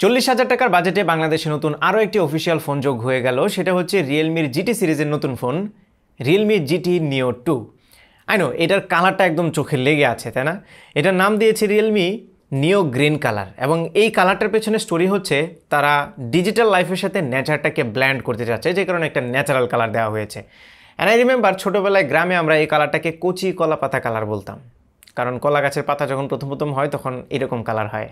চল্লিশ হাজার টাকার বাজেটে বাংলাদেশে নতুন আরও একটি অফিসিয়াল ফোন যোগ হয়ে গেল সেটা হচ্ছে রিয়েলমির জিটি সিরিজের নতুন phone Realme GT Neo two আইনো এটার কালারটা একদম চোখে লেগে আছে তাই না এটার নাম দিয়েছে রিয়েলমি নিও গ্রিন কালার এবং এই কালারটার পেছনে স্টোরি হচ্ছে তারা ডিজিটাল লাইফের সাথে নেচারটাকে ব্ল্যান্ড করতে চাচ্ছে যে কারণে একটা ন্যাচারাল কালার দেওয়া হয়েছে অ্যান্ড আই রিমেম্বার ছোটোবেলায় গ্রামে আমরা এই কালারটাকে কচি কলা পাতা কালার বলতাম কারণ কলা গাছের পাতা যখন প্রথম প্রথম হয় তখন এরকম কালার হয়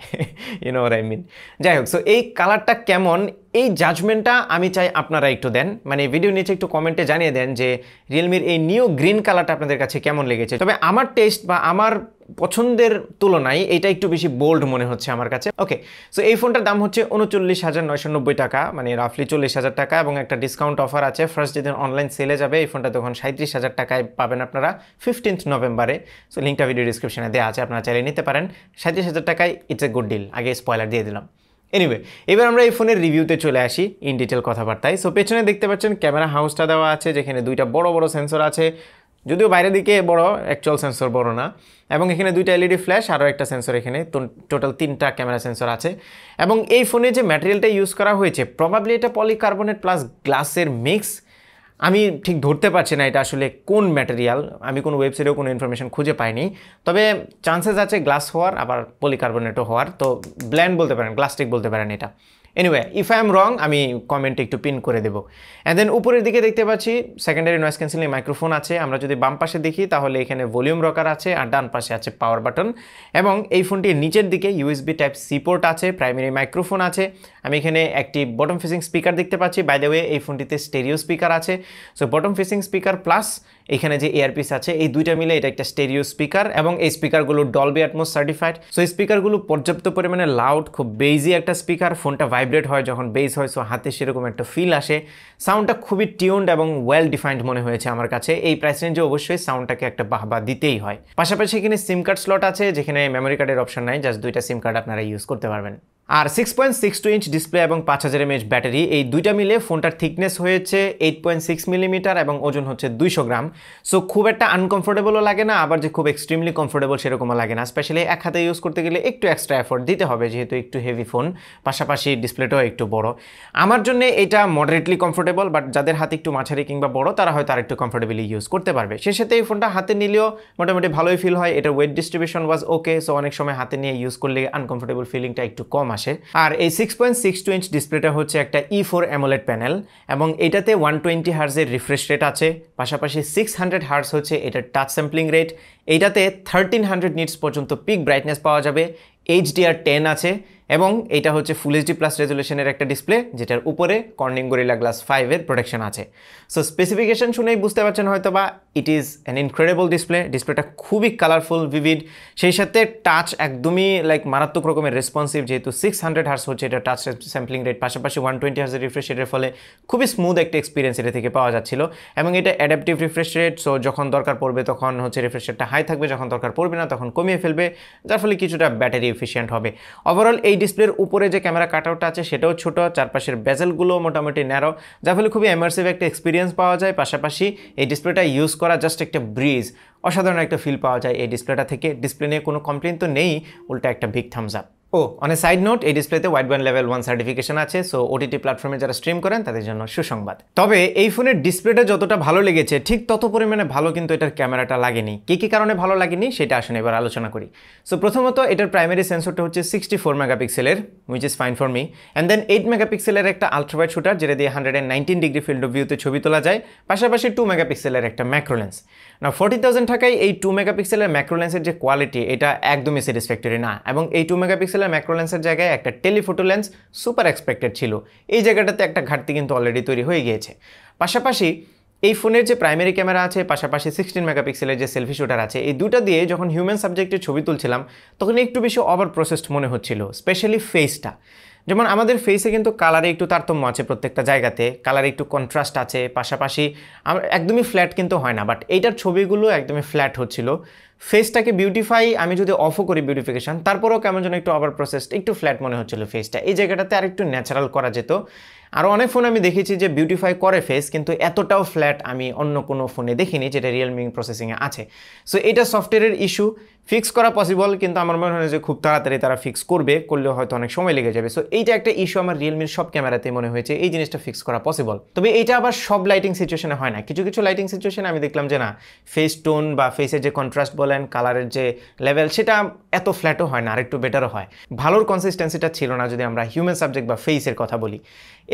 ইউনো আই মিন যাই হোক সো এই কালারটা কেমন এই জাজমেন্টটা আমি চাই আপনারা একটু দেন মানে ভিডিও নিচে একটু কমেন্টে জানিয়ে দেন যে রিয়েলমির এই নিউ গ্রিন কালারটা আপনাদের কাছে কেমন লেগেছে তবে আমার টেস্ট বা আমার পছন্দের তুলনায় এটা একটু বেশি বোল্ড মনে হচ্ছে আমার কাছে ওকে সো এই ফোনটার দাম হচ্ছে উনচল্লিশ হাজার নয়শো নব্বই টাকা মানে রাফলি চল্লিশ হাজার টাকা এবং একটা ডিসকাউন্ট অফার আছে ফার্স্ট যেদিন অনলাইন সেলে যাবে এই ফোনটা তখন সাঁত্রিশ হাজার টাকায় পাবেন আপনারা ফিফটিন্থ নভেম্বরে সো লিঙ্কটা ভিডিও ডিসক্রিপশনে দেওয়া আছে আপনারা চাইলে নিতে পারেন সাঁত্রিশ হাজার টাকায় ইটস এ গুড ডিল আগে স্পয়লার দিয়ে দিলাম এনিওয়ে এবার আমরা এই ফোনের রিভিউতে চলে আসি ইন ডিটেল কথাবার্তায় সো পেছনে দেখতে পাচ্ছেন ক্যামেরা হাউসটা দেওয়া আছে যেখানে দুইটা বড় বড় সেন্সর আছে যদিও বাইরের দিকে বড় অ্যাকচুয়াল সেন্সর বড় না এবং এখানে দুইটা এলইডি ফ্ল্যাশ আরও একটা সেন্সর এখানে টোটাল তিনটা ক্যামেরা সেন্সর আছে এবং এই ফোনে যে ম্যাটেরিয়ালটা ইউজ করা হয়েছে প্রবাবলি এটা পলিকার্বনেট প্লাস গ্লাসের মিক্স আমি ঠিক ধরতে পারছি না এটা আসলে কোন ম্যাটেরিয়াল আমি কোনো ওয়েবসাইটেও কোনো ইনফরমেশন খুঁজে পাইনি তবে চান্সেস আছে গ্লাস হওয়ার আবার পলিকার্বনেটও হওয়ার তো ব্ল্যান্ড বলতে পারেন প্লাস্টিক বলতে পারেন এটা anyway if I am wrong আমি কমেন্টে একটু পিন করে দেবো অ্যান্ড দেন উপরের দিকে দেখতে পাচ্ছি সেকেন্ডারি নয়েস ক্যান্সেলিং মাইক্রোফোন আছে আমরা যদি বাম পাশে দেখি তাহলে এখানে ভলিউম রকার আছে আর ডান পাশে আছে পাওয়ার বাটন এবং এই ফোনটির নিচের দিকে ইউএসবি টাইপ সি পোর্ট আছে প্রাইমারি মাইক্রোফোন আছে আমি এখানে একটি বটম ফেসিং স্পিকার দেখতে পাচ্ছি বাই দ্য ওয়ে এই ফোনটিতে স্টেরিও স্পিকার আছে so bottom facing speaker plus এখানে যে এয়ারপিস আছে এই দুইটা মিলে এটা একটা স্টেরিও স্পিকার এবং এই স্পিকারগুলো ডলবি অ্যাটমোস সার্টিফাইড সো এই স্পিকারগুলো পর্যাপ্ত পরিমাণে লাউড খুব বেজি একটা স্পিকার ফোনটা ভাইব্রেট হয় যখন বেজ হয় সো হাতে সেরকম একটা ফিল আসে সাউন্ডটা খুবই টিউন্ড এবং ওয়েল ডিফাইন্ড মনে হয়েছে আমার কাছে এই প্রাইস রেঞ্জে অবশ্যই সাউন্ডটাকে একটা বাহবা দিতেই হয় পাশাপাশি এখানে সিম কার্ড স্লট আছে যেখানে মেমোরি কার্ডের অপশন নাই জাস্ট দুইটা সিম কার্ড আপনারা ইউজ করতে পারবেন আর six point six two inch display এবং পাঁচ হাজার এমএচ ব্যাটারি এই দুইটা মিলে ফোনটার থিকনেস হয়েছে এইট পয়েন্ট সিক্স মিলিমিটার এবং ওজন হচ্ছে দুইশো গ্রাম সো খুব একটা আনকমফোর্টেবলও লাগে না আবার যে খুব এক্সট্রিমলি কমফোর্টেবল সেরকমও লাগে না স্পেশালি এক হাতে ইউজ করতে গেলে একটু এক্সট্রা এফোর্ট দিতে হবে যেহেতু একটু হেভি ফোন পাশাপাশি ডিসপ্লেটাও একটু বড় আমার জন্য এটা মডারেটলি কমফোর্টেবল বাট যাদের হাতে একটু মাঝারি কিংবা বড় তারা হয়তো আর একটু কমফোর্টেবলি ইউজ করতে পারবে সে সাথে এই ফোনটা হাতে নিলেও মোটামুটি ভালোই ফিল হয় এটার weight distribution was okay so অনেক সময় হাতে নিয়ে ইউজ করলে আনকমফোর্টেবল ফিলিংটা একটু কম আসে আর এই six point six two inch ডিসপ্লেটা হচ্ছে একটা ই ফোর অ্যামোলেট প্যানেল এবং এটাতে ওয়ান টোয়েন্টি হার্সের রিফ্রেশ রেট আছে পাশাপাশি সিক্স হান্ড্রেড হার্স হচ্ছে এটার টাচ স্যাম্পলিং রেট এইটাতে থার্টিন হান্ড্রেড নিটস পর্যন্ত পিক ব্রাইটনেস পাওয়া যাবে এইচডিআর টেন আছে এবং এটা হচ্ছে ফুল এইচডি প্লাস রেজুলেশনের একটা ডিসপ্লে যেটার উপরে কর্নিং গরিলা গ্লাস ফাইভের প্রোটেকশন আছে সো স্পেসিফিকেশন শুনেই বুঝতে পারছেন হয়তো বা it is an incredible display ডিসপ্লেটা খুবই কালারফুল ভিভিড সেই সাথে টাচ একদমই লাইক মারাত্মক রকমের রেসপন্সিভ যেহেতু সিক্স হান্ড্রেড হার্স হচ্ছে এটা টাচ স্যাম্পলিং রেট পাশাপাশি ওয়ান টোয়েন্টি হার্সের রিফ্রেশ রেটের ফলে খুবই স্মুথ একটা এক্সপিরিয়েন্স এটা থেকে পাওয়া যাচ্ছিল এবং এটা অ্যাডাপটিভ রিফ্রেশ রেট সো যখন দরকার পড়বে তখন হচ্ছে রিফ্রেশ রেটটা হাই থাকবে যখন দরকার পড়বে না তখন কমিয়ে ফেলবে যার ফলে কিছুটা ব্যাটারি এফিশিয়েন্ট হবে ওভারঅল এই ডিসপ্লের উপরে যে ক্যামেরা কাটআউটটা আছে সেটাও ছোট চারপাশের বেজেলগুলো মোটামুটি ন্যারো যার ফলে খুবই এমার্সিভ একটা এক্সপিরিয়েন্স পাওয়া যায় পাশাপাশি এই ডিসপ্লেটা ইউজ করা জাস্ট একটা ব্রিজ অসাধারণ একটা ফিল পাওয়া যায় এই ডিসপ্লেটা থেকে ডিসপ্লে নিয়ে কোনো কমপ্লেন তো নেই উল্টা একটা ভিক থামস আপ ও অনে সাইড নোট এই ডিসপ্লেতে Widevine level one certification আছে সো ওটিটি প্ল্যাটফর্মে যারা স্ট্রিম করেন তাদের জন্য সুসংবাদ তবে এই ফোনের ডিসপ্লেটা যতটা ভালো লেগেছে ঠিক তত পরিমাণে ভালো কিন্তু এটার ক্যামেরাটা লাগেনি কী কী কারণে ভালো লাগেনি সেটা আসুন এবার আলোচনা করি সো প্রথমত এটার প্রাইমারি সেন্সরটা হচ্ছে সিক্সটি ফোর মেগাপিক্সেলের which is fine for me and then eight মেগাপিক্সেলের একটা আলট্রাওয়াইড শুটার যেটা দিয়ে hundred and nineteen degree field of ভিউতে ছবি তোলা যায় পাশাপাশি টু মেগাপিক্সেলের একটা ম্যাক্রোলেন্স না ফোর্টি থাউজেন্ড টাকায় এই টু মেগাপিক্সেলের ম্যাক্রোলেন্সের যে কোয়ালিটি এটা একদমই স্যাটিসফ্যাক্টরি না এবং এই টু মেগাপিক্সেলের ম্যাক্রোলেন্সের জায়গায় একটা টেলিফোটো লেন্স সুপার এক্সপেক্টেড ছিল এই জায়গাটাতে একটা ঘাটতি কিন্তু অলরেডি তৈরি হয়ে গিয়েছে পাশাপাশি এই ফোনের যে প্রাইমারি ক্যামেরা আছে পাশাপাশি সিক্সটিন মেগাপিক্সেলের যে সেলফি শুটার আছে এই দুটা দিয়ে যখন হিউম্যান সাবজেক্টে ছবি তুলছিলাম তখন একটু বেশি ওভার প্রসেসড মনে হচ্ছিল স্পেশালি ফেসটা যেমন আমাদের ফেসে কিন্তু কালারে একটু তারতম্য আছে প্রত্যেকটা জায়গাতে কালারে একটু কন্ট্রাস্ট আছে পাশাপাশি একদমই ফ্ল্যাট কিন্তু হয় না বাট এইটার ছবিগুলো একদমই ফ্ল্যাট হচ্ছিল ফেসটাকে বিউটিফাই আমি যদি অফও করি বিউটিফিকেশান তারপরেও কেমন যেন একটু ওভার প্রসেসড একটু ফ্ল্যাট মনে হচ্ছিল ফেসটা এই জায়গাটাতে আর একটু ন্যাচারাল করা যেত আরও অনেক ফোন আমি দেখেছি যে বিউটিফাই করে ফেস কিন্তু এতটাও ফ্ল্যাট আমি অন্য কোনো ফোনে দেখিনি যেটা রিয়েলমি প্রসেসিংয়ে আছে সো এটা সফটওয়্যারের ইস্যু ফিক্স করা পসিবল কিন্তু আমার মনে হয় যে খুব তাড়াতাড়ি তারা ফিক্স করবে করলে হয়তো অনেক সময় লেগে যাবে সো এইটা একটা ইস্যু আমার রিয়েলমির সব ক্যামেরাতে মনে হয়েছে এই জিনিসটা ফিক্স করা পসিবল তবে এটা আবার সব লাইটিং সিচুয়েশনে হয় না কিছু কিছু লাইটিং সিচুয়েশনে আমি দেখলাম যে না ফেস টোন বা ফেসের যে কন্ট্রাস্ট বলেন কালারের যে লেভেল সেটা এত ফ্ল্যাটও হয় না আর একটু বেটারও হয় ভালোর কনসিস্টেন্সিটা ছিল না যদি আমরা হিউম্যান সাবজেক্ট বা ফেসের কথা বলি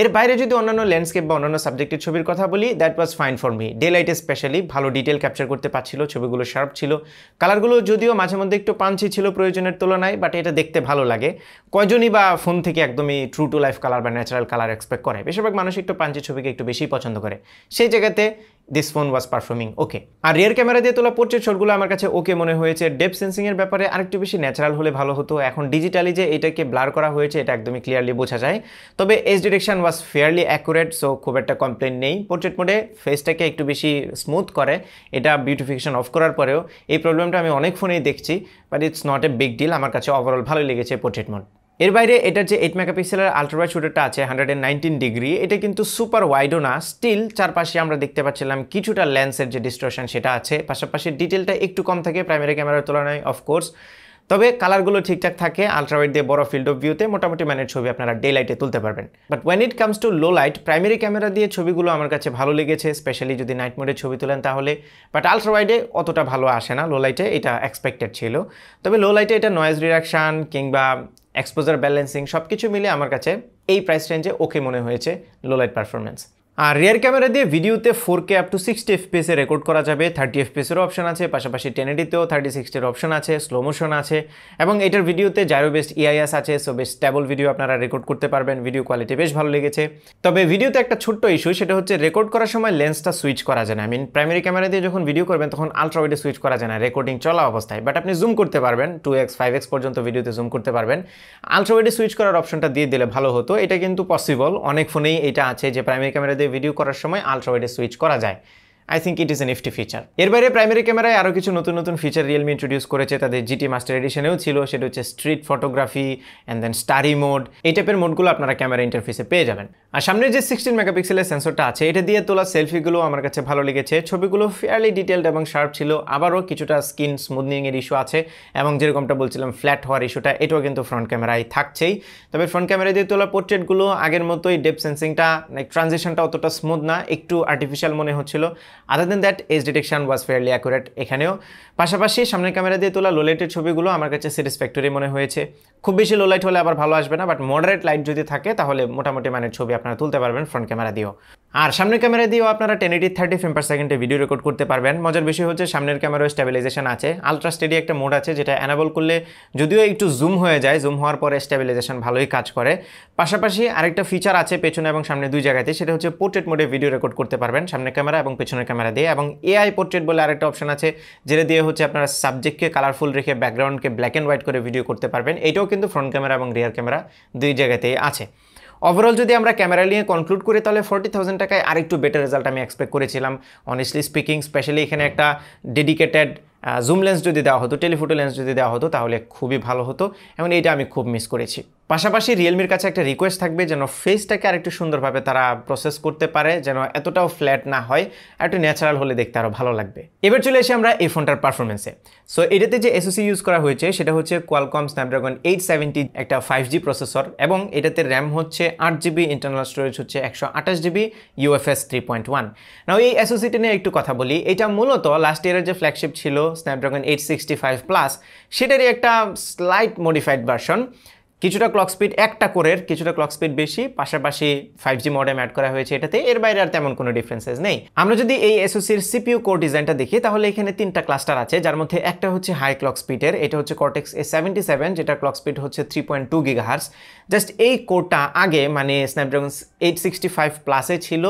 এর বাইরে যদি অন্যান্য ল্যান্ডস্কেপ বা অন্যান্য সাবজেক্টের ছবির কথা বলি that was fine for me day লাইটে স্পেশালি ভালো ডিটেল ক্যাপচার করতে পারছিল ছবিগুলো শার্প ছিল কালারগুলো যদিও মাঝে মধ্যে একটু পাঞ্চি ছিল প্রয়োজনের তুলনায় বাট এটা দেখতে ভালো লাগে কয়জনই বা ফোন থেকে একদমই ট্রু টু লাইফ কালার বা ন্যাচারাল কালার এক্সপেক্ট করে বেশিরভাগ মানুষ একটু পাঞ্চি ছবিকে একটু বেশি পছন্দ করে সেই জায়গাতে this phone was performing okay আর রিয়ার ক্যামেরা দিয়ে তোলা পোর্ট্রেট শটগুলো আমার কাছে ওকে মনে হয়েছে ডেপ সেন্সিংয়ের ব্যাপারে আরেকটু বেশি ন্যাচারাল হলে ভালো হতো এখন ডিজিটালি যে এটাকে ব্লার করা হয়েছে এটা একদমই ক্লিয়ারলি বোঝা যায় তবে edge detection was fairly accurate so খুব একটা কমপ্লেন নেই পোর্ট্রেট মোডে ফেসটাকে একটু বেশি স্মুথ করে এটা বিউটিফিকেশন অফ করার পরেও এই প্রবলেমটা আমি অনেক ফোনেই দেখছি but it's not a big deal আমার কাছে ওভারঅল ভালোই লেগেছে পোর্ট্রেট মোড এর বাইরে এটার যে এইট মেগাপিক্সেলের আলট্রাওয়াইড শুটারটা আছে হান্ড্রেড নাইনটিন ডিগ্রি এটা কিন্তু সুপার ওয়াইডও না স্টিল চারপাশে আমরা দেখতে পাচ্ছিলাম কিছুটা লেন্সের যে ডিস্ট্রশন সেটা আছে পাশাপাশি ডিটেলটা একটু কম থাকে প্রাইমারি ক্যামেরার তুলনায় অফকোর্স তবে কালারগুলো ঠিকঠাক থাকে আলট্রাওয়াইড দিয়ে বড় ফিল্ড অফ ভিউতে মোটামুটি ম্যানের ছবি আপনারা ডে লাইটে তুলতে পারবেন but when it comes to low light primary camera দিয়ে ছবিগুলো আমার কাছে ভালো লেগেছে স্পেশালি যদি নাইট মোডে ছবি তোলেন তাহলে বাট আলট্রাওয়াইডে অতটা ভালো আসে না লো লাইটে এটা এক্সপেক্টেড ছিল তবে লো লাইটে এটা নয়েজ রিডাকশান কিংবা এক্সপোজার ব্যালেন্সিং সব কিছু মিলে আমার কাছে এই প্রাইস রেঞ্জে ওকে মনে হয়েছে লোলাইট পারফরমেন্স আর রেয়ার ক্যামেরা দিয়ে ভিডিওতে four K up to sixty এফপিএসে রেকর্ড করা যাবে থার্টি এফপিএসেরও অপশন আছে পাশাপাশি টেন এডিতেও থার্টি সিক্সটির অপশন আছে স্লো মোশন আছে এবং এটার ভিডিওতে জায়রো বেস্ট ইআইএস আছে সো বেশ স্ট্যাবল ভিডিও আপনারা রেকর্ড করতে পারবেন ভিডিও কোয়ালিটি বেশ ভালো লেগেছে তবে ভিডিওতে একটা ছোট্ট ইস্যু সেটা হচ্ছে রেকর্ড করার সময় লেন্সটা সুইচ করা যায় না আই মিন প্রাইমারি ক্যামেরা দিয়ে যখন ভিডিও করবেন তখন আলট্রাওয়েডে সুইচ করা যায় না রেকর্ডিং চলা অবস্থায় বাট আপনি জুম করতে পারবেন টু এক্স ফাইভ এক্স পর্যন্ত ভিডিওতে জুম করতে পারবেন আলট্রাওয়েডে সুইচ করার অপশনটা দিয়ে দিলে ভালো হতো এটা কিন্তু পসিবল অনেক ফোনেই এটা আছে যে প্রাইমারি ক্যামেরা দিয়ে ভিডিও করার সময় আলট্রাওয়াইডে সুইচ করা যায় I think it is a nifty feature এর বাইরে প্রাইমারি ক্যামেরায় আরও কিছু নতুন নতুন ফিচার রিয়েলমি ইন্ট্রোডিউস করেছে তাদের জিটি মাস্টার এডিশনেও ছিল সেটা হচ্ছে street photography and then starry mode এই টাইপের মোডগুলো আপনারা ক্যামেরা ইন্টারফেসে পেয়ে যাবেন আর সামনের যে সিক্সটিন মেগাপিক্সেলের সেন্সরটা আছে এটা দিয়ে তোলা সেলফিগুলো আমার কাছে ভালো লেগেছে ছবিগুলো ফেয়ারলি ডিটেলড এবং শার্প ছিল আবারও কিছুটা স্কিন স্মুথনিংয়ের ইস্যু আছে এবং যেরকমটা বলছিলাম ফ্ল্যাট হওয়ার ইস্যুটা এটাও কিন্তু ফ্রন্ট ক্যামেরায় থাকছেই তবে ফ্রন্ট ক্যামেরা দিয়ে তোলা পোর্ট্রেটগুলো আগের মতোই ডেপ সেন্সিংটা লাইক ট্রানজেকশনটা অতটা স্মুথ না একটু আর্টিফিশিয়াল মনে হচ্ছিল other than that edge detection was fairly accurate এখানেও পাশাপাশি সামনের ক্যামেরা দিয়ে তোলা লোলাইটের ছবিগুলো আমার কাছে স্যাটিসফ্যাক্টরি মনে হয়েছে খুব বেশি লোলাইট হলে আবার ভালো আসবে না বাট মডারেট লাইট যদি থাকে তাহলে মোটামুটি মানের ছবি আপনারা তুলতে পারবেন ফ্রন্ট ক্যামেরা দিয়েও আর সামনের ক্যামেরা দিয়েও আপনারা ten eighty thirty frame per সেকেন্ডে ভিডিও রেকর্ড করতে পারবেন মজার বিষয় হচ্ছে সামনের ক্যামেরাও স্টেবিলাইজেশন আছে আলট্রা স্টেডি একটা মোড আছে যেটা অ্যানাবল করলে যদিও একটু জুম হয়ে যায় জুম হওয়ার পরে স্টেবিলাইজেশন ভালোই কাজ করে পাশাপাশি আরেকটা ফিচার আছে পেছনে এবং সামনে দুই জায়গাতে সেটা হচ্ছে পোর্ট্রেট মোডে ভিডিও রেকর্ড করতে পারবেন সামনের ক্যামেরা এবং পেছনের ক্যামেরা দিয়ে এবং এআই পোর্ট্রেট বলে আরেকটা অপশন আছে যেটা দিয়ে হচ্ছে আপনারা সাবজেক্টকে কালারফুল রেখে ব্যাকগ্রাউন্ডকে ব্ল্যাক অ্যান্ড হোয়াইট করে ভিডিও করতে পারবেন এটাও কিন্তু ফ্রন্ট ক্যামেরা এবং রিয়ার ক্যামেরা দুই জায়গাতেই আছে ওভারঅল যদি আমরা ক্যামেরা নিয়ে কনক্লুড করি তাহলে ফোরটি থাউজেন্ড টাকায় আরেকটু বেটার রেজাল্ট আমি এক্সপেক্ট করেছিলাম অনেস্টলি স্পিকিং স্পেশালি এখানে একটা ডেডিকেটেড জুম লেন্স যদি দেওয়া হতো টেলিফোটো লেন্স যদি দেওয়া হতো তাহলে খুবই ভালো হতো এবং এইটা আমি খুব মিস করেছি পাশাপাশি রিয়েলমির কাছে একটা রিকোয়েস্ট থাকবে যেন ফেসটাকে আরেকটু সুন্দরভাবে তারা প্রসেস করতে পারে যেন এতটাও ফ্ল্যাট না হয় আর একটু ন্যাচারাল হলে দেখতে আরও ভালো লাগবে এবার চলে এসে আমরা এই ফোনটার পারফরমেন্সে সো এটাতে যে এসওসি ইউজ করা হয়েছে সেটা হচ্ছে কোয়ালকম স্ন্যাপড্রাগন এইট সেভেন্টি একটা ফাইভ জি প্রসেসর এবং এটাতে র্যাম হচ্ছে আট জিবি ইন্টারনাল স্টোরেজ হচ্ছে একশো আঠাশ GB UFS three point one now এই এসোসিটি নিয়ে একটু কথা বলি এটা মূলত লাস্ট ইয়ারের যে ফ্ল্যাগশিপ ছিল Snapdragon eight sixty five plus সেটারই একটা স্লাইট মডিফাইড ভার্সন কিছুটা ক্লক স্পিড একটা কোরের কিছুটা ক্লক স্পিড বেশি পাশাপাশি ফাইভ জি মডেম অ্যাড করা হয়েছে এটাতে এর বাইরে আর তেমন কোনো ডিফারেন্সেস নেই আমরা যদি এই এসোসির সিপিউ কোর ডিজাইনটা দেখি তাহলে এখানে তিনটা ক্লাস্টার আছে যার মধ্যে একটা হচ্ছে হাই ক্লক স্পিডের এটা হচ্ছে কর্টেক্স এ সেভেন্টি সেভেন যেটা ক্লক স্পিড হচ্ছে three point two gigahertz just এই কোরটা আগে মানে স্ন্যাপড্রাগন এইট সিক্সটি ফাইভ প্লাসে ছিল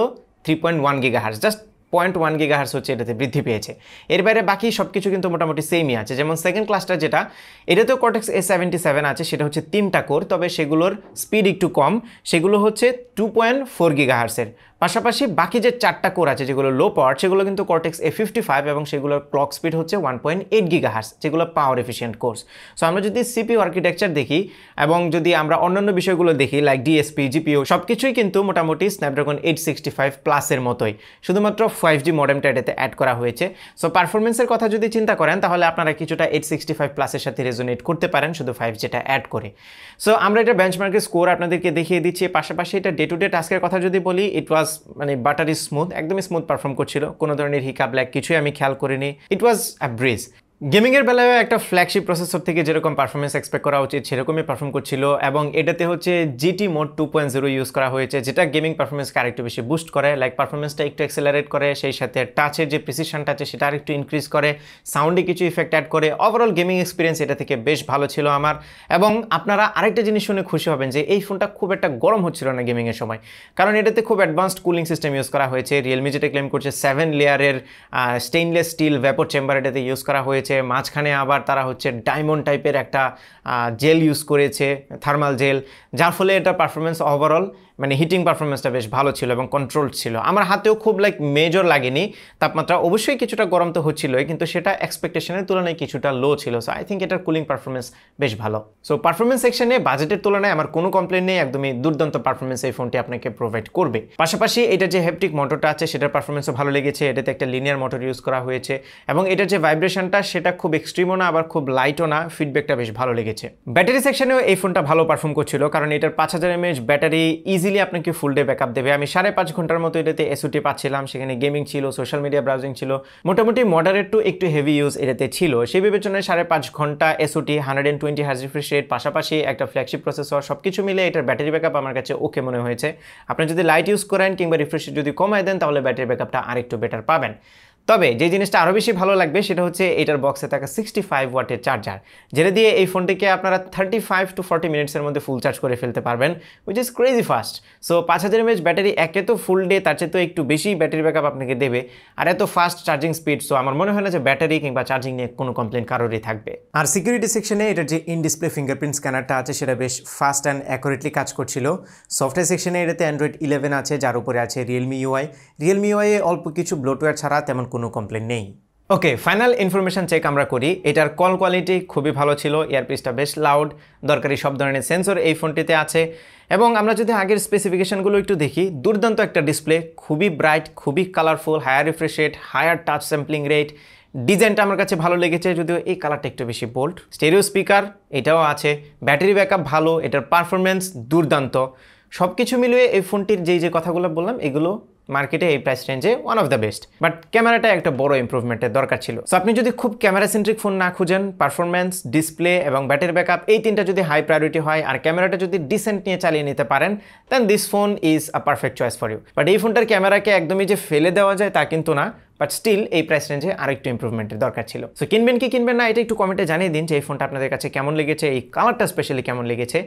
three point one gigahertz just point one gigahertz হচ্ছে এটাতে বৃদ্ধি পেয়েছে এর বাইরে বাকি সব কিছু কিন্তু মোটামুটি সেমই আছে যেমন সেকেন্ড ক্লাসটা যেটা এটাতেও কটেক্স এ সেভেন্টি সেভেন আছে সেটা হচ্ছে তিনটা কোর তবে সেগুলোর স্পিড একটু কম সেগুলো হচ্ছে টু পয়েন্ট ফোর গিগা হার্সের পাশাপাশি বাকি যে চারটা কোর আছে যেগুলো লো পাওয়ার সেগুলো কিন্তু কর্টেক্স এ ফিফটি ফাইভ এবং সেগুলোর ক্লক স্পিড হচ্ছে one point eight gigahertz যেগুলো পাওয়ার এফিসিয়েন্ট কোর্স সো আমরা যদি সিপিউ আর্কিটেকচার দেখি এবং যদি আমরা অন্যান্য বিষয়গুলো দেখি লাইক ডিএসপি জিপিও সব কিছুই কিন্তু মোটামুটি স্ন্যাপড্রাগন এইট সিক্সটি ফাইভ প্লাসের মতোই শুধুমাত্র ফাইভ জি মডেমটা এটাতে অ্যাড করা হয়েছে সো পারফরমেন্সের কথা যদি চিন্তা করেন তাহলে আপনারা কিছুটা এইট সিক্সটি ফাইভ প্লাসের সাথে রেজোনেট করতে পারেন শুধু ফাইভ জিটা অ্যাড করে সো আমরা এটা বেঞ্চমার্কের স্কোর আপনাদেরকে দেখিয়ে দিচ্ছি পাশাপাশি এটা ডে টু ডে টাস্কের কথা যদি বলি ইট ওয়াজ ওয়াজ মানে বাটারি স্মুথ একদমই স্মুথ পারফর্ম করছিল কোনো ধরনের হিকা ব্ল্যাক কিছুই আমি খেয়াল করিনি ইট ওয়াজ অ্যাব্রেজ গেমিংয়ের বেলায় একটা ফ্ল্যাগশিপ প্রসেসর থেকে যেরকম পারফরমেন্স এক্সপেক্ট করা উচিত সেরকমই পারফর্ম করছিল এবং এটাতে হচ্ছে GT mode two point zero use করা হয়েছে যেটা গেমিং পারফরমেন্সকে আরেকটু বেশি বুস্ট করে লাইক পারফরমেন্সটা একটু এক্সেলারেট করে সেই সাথে টাচের যে প্রিসিশনটা আছে সেটা আরেকটু ইনক্রিজ করে সাউন্ডে কিছু ইফেক্ট অ্যাড করে ওভারঅল গেমিং এক্সপিরিয়েন্স এটা থেকে বেশ ভালো ছিল আমার এবং আপনারা আরেকটা জিনিস শুনে খুশি হবেন যে এই ফোনটা খুব একটা গরম হচ্ছিল না গেমিংয়ের সময় কারণ এটাতে খুব অ্যাডভান্সড কুলিং সিস্টেম ইউজ করা হয়েছে রিয়েলমি যেটা ক্লেম করছে সেভেন লেয়ারের স্টেইনলেস স্টিল ভ্যাপোর চেম্বার এটাতে ইউজ করা হয়েছে করেছে মাঝখানে আবার তারা হচ্ছে ডায়মন্ড টাইপের একটা জেল ইউজ করেছে থার্মাল জেল যার ফলে এটা পারফরমেন্স ওভারঅল মানে হিটিং পারফরমেন্সটা বেশ ভালো ছিল এবং কন্ট্রোল ছিল আমার হাতেও খুব লাইক মেজর লাগেনি তাপমাত্রা অবশ্যই কিছুটা গরম তো হচ্ছিলই কিন্তু সেটা এক্সপেকটেশনের তুলনায় কিছুটা লো ছিল সো আই থিঙ্ক এটার কুলিং পারফরমেন্স বেশ ভালো সো পারফরমেন্স সেকশনে বাজেটের তুলনায় আমার কোনো কমপ্লেন নেই একদমই দুর্দান্ত পারফরমেন্স এই ফোনটি আপনাকে প্রোভাইড করবে পাশাপাশি এটা যে হেপটিক মোটরটা আছে সেটার পারফরমেন্সও ভালো লেগেছে এটাতে একটা লিনিয়ার মোটর ইউজ করা হয়েছে এবং এটার যে ভাইব্রেশনটা সেটা খুব এক্সট্রিমও না আবার খুব লাইটও না ফিডব্যাকটা বেশ ভালো লেগেছে ব্যাটারি সেকশনেও এই ফোনটা ভালো পারফর্ম করছিল কারণ এটার পাঁচ হাজার এমএএচ ব্যাটারি ইজি ইজিলি আপনাকে ফুল ডে ব্যাকআপ দেবে আমি সাড়ে পাঁচ ঘন্টার মতো এটাতে এসওটি পাচ্ছিলাম সেখানে গেমিং ছিল সোশ্যাল মিডিয়া ব্রাউজিং ছিল মোটামুটি মডারেট টু একটু হেভি ইউজ এটাতে ছিল সেই বিবেচনায় সাড়ে পাঁচ ঘন্টা SOT hundred and twenty hertz refresh rate পাশাপাশি একটা ফ্ল্যাগশিপ প্রসেসর সব কিছু মিলে এটার ব্যাটারি ব্যাকআপ আমার কাছে ওকে মনে হয়েছে আপনি যদি লাইট ইউজ করেন কিংবা রিফ্রেশ যদি কমায় দেন তাহলে ব্যাটারি ব্যাকআপটা আরেকটু বেটার পাবেন তবে যে জিনিসটা আরও বেশি ভালো লাগবে সেটা হচ্ছে এটার বক্সে থাকা সিক্সটি ফাইভ ওয়াটের চার্জার যেটা দিয়ে এই ফোনটিকে আপনারা থার্টি ফাইভ টু ফর্টি মিনিটসের মধ্যে ফুল চার্জ করে ফেলতে পারবেন which is crazy fast so পাঁচ হাজার এমএচ ব্যাটারি একে তো ফুল ডে তার চেয়ে তো একটু বেশি ব্যাটারি ব্যাকআপ আপনাকে দেবে আর এত ফাস্ট চার্জিং স্পিড সো আমার মনে হয় না যে ব্যাটারি কিংবা চার্জিং নিয়ে কোনো কমপ্লেন কারোরই থাকবে আর সিকিউরিটি সেকশনে এটার যে ইন ডিসপ্লে ফিঙ্গারপ্রিন্ট স্ক্যানারটা আছে সেটা বেশ ফাস্ট অ্যান্ড অ্যাকুরেটলি কাজ করছিল সফটওয়্যার সেকশনে এটাতে অ্যান্ড্রয়েড ইলেভেন আছে যার উপরে আছে রিয়েলমি ইউআই রিয়েলমি ইউআই অল্প কিছু ব্লোটওয়্যার ছাড়া তেমন কোনো কমপ্লেন নেই ওকে ফাইনাল ইনফরমেশান চেক আমরা করি এটার কল কোয়ালিটি খুবই ভালো ছিল পিসটা বেশ লাউড দরকারি সব ধরনের সেন্সর এই ফোনটিতে আছে এবং আমরা যদি আগের স্পেসিফিকেশানগুলো একটু দেখি দুর্দান্ত একটা ডিসপ্লে খুবই ব্রাইট খুবই colourful higher refresh rate higher touch sampling rate ডিজাইনটা আমার কাছে ভালো লেগেছে যদিও এই কালারটা একটু বেশি বোল্ড স্টেরিও স্পিকার এটাও আছে ব্যাটারি ব্যাকআপ ভালো এটার পারফরমেন্স দুর্দান্ত সব কিছু মিলিয়ে এই ফোনটির যেই যে কথাগুলো বললাম এগুলো মার্কেটে এই প্রাইস রেঞ্জে one of the best but ক্যামেরাটা একটা বড় ইম্প্রুভমেন্টের দরকার ছিল সো আপনি যদি খুব ক্যামেরা সেন্ট্রিক ফোন না খুঁজেন পারফরমেন্স ডিসপ্লে এবং ব্যাটারি ব্যাকআপ এই তিনটা যদি হাই প্রায়োরিটি হয় আর ক্যামেরাটা যদি ডিসেন্ট নিয়ে চালিয়ে নিতে পারেন then this phone is a perfect choice for you but এই ফোনটার ক্যামেরাকে একদমই যে ফেলে দেওয়া যায় তা কিন্তু না বাট স্টিল এই প্রাইস রেঞ্জে আরেকটু ইম্প্রুভমেন্টের দরকার ছিল সো কিনবেন কি কিনবেন না এটা একটু কমেন্টে জানিয়ে দিন যে এই ফোনটা আপনাদের কাছে কেমন লেগেছে এই কালারটা স্পেশালি কেমন লেগেছে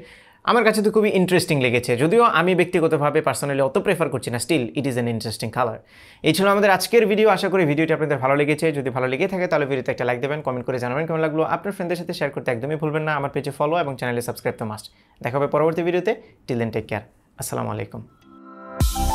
আমার কাছে তো খুবই ইন্টারেস্টিং লেগেছে যদিও আমি ব্যক্তিগতভাবে পার্সোনালি অত প্রেফার করছি না still it is an interesting colour এই ছিল আমাদের আজকের ভিডিও আশা করি ভিডিওটি আপনাদের ভালো লেগেছে যদি ভালো লেগে থাকে তাহলে ভিডিওতে একটা লাইক দেবেন কমেন্ট করে জানাবেন কেমন লাগলো আপনার ফ্রেন্ডের সাথে শেয়ার করতে একদমই ভুলবেন না আমার পেজে ফলো এবং চ্যানেলে সাবস্ক্রাইব তো মাস্ট দেখা হবে পরবর্তী ভিডিওতে টিল দেন টেক কেয়ার আসসালামু আলাইকুম